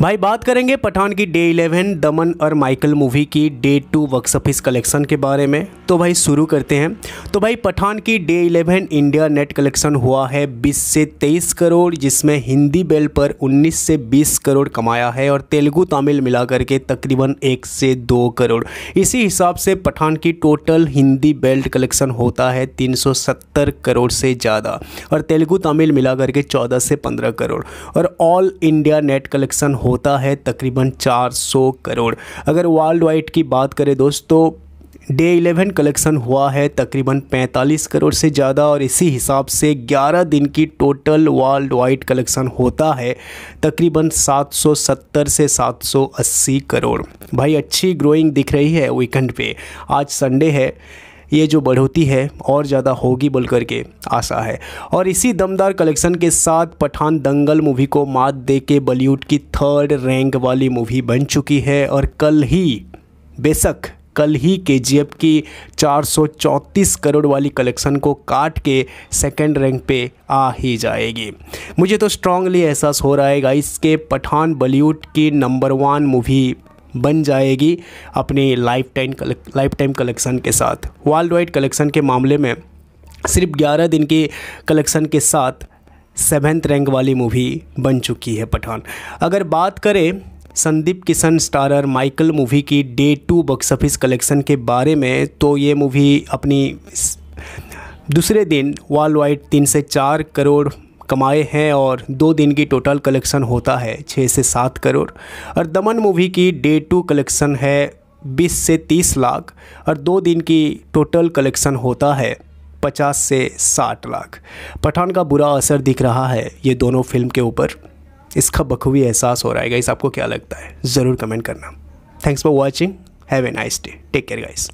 भाई बात करेंगे पठान की डे इलेवन दमन और माइकल मूवी की day two box office collection के बारे में तो भाई शुरू करते हैं तो भाई पठान की day eleven India net collection हुआ है 20 से 23 करोड़ जिसमें हिंदी बेल पर 19 से 20 करोड़ कमाया है और तेलुगु तमिल मिला करके तकरीबन एक से दो करोड़ इसी हिसाब से पठान की टोटल हिंदी बेल्ट कलेक्शन होता है 370 करोड़ से ज़्यादा और तेलुगु तमिल मिला करके 14 से 15 करोड़ और ऑल इंडिया नेट कलेक्शन होता है तकरीबन 400 करोड़ अगर वर्ल्ड वाइड की बात करें दोस्तों डे 11 कलेक्शन हुआ है तकरीबन 45 करोड़ से ज़्यादा और इसी हिसाब से 11 दिन की टोटल वर्ल्ड वाइड कलेक्शन होता है तकरीबन 770 से 780 करोड़ भाई अच्छी ग्रोइंग दिख रही है वीकेंड पे आज संडे है ये जो बढ़ोती है और ज़्यादा होगी बोल करके आशा है और इसी दमदार कलेक्शन के साथ पठान दंगल मूवी को मात दे के बॉलीवुड की थर्ड रैंक वाली मूवी बन चुकी है और कल ही बेशक कल ही के की 434 करोड़ वाली कलेक्शन को काट के सेकंड रैंक पे आ ही जाएगी मुझे तो स्ट्रांगली एहसास हो रहा है इसके पठान बॉलीवुड की नंबर वन मूवी बन जाएगी अपनी lifetime lifetime collection के साथ वर्ल्ड वाइड कलेक्शन के मामले में सिर्फ 11 दिन के कलेक्शन के साथ सेवेंथ रैंक वाली मूवी बन चुकी है पठान अगर बात करें Sundeep Kishan starrer Michael movie की day two box office collection के बारे में तो ये मूवी अपनी दूसरे दिन वर्ल्ड वाइड तीन से चार करोड़ कमाए हैं और दो दिन की टोटल कलेक्शन होता है छः से सात करोड़ और दमन मूवी की डे टू कलेक्शन है बीस से तीस लाख और दो दिन की टोटल कलेक्शन होता है पचास से साठ लाख पठान का बुरा असर दिख रहा है ये दोनों फिल्म के ऊपर इसका बखूबी एहसास हो रहा है गाइस आपको क्या लगता है ज़रूर कमेंट करना thanks for watching have a nice day take care guys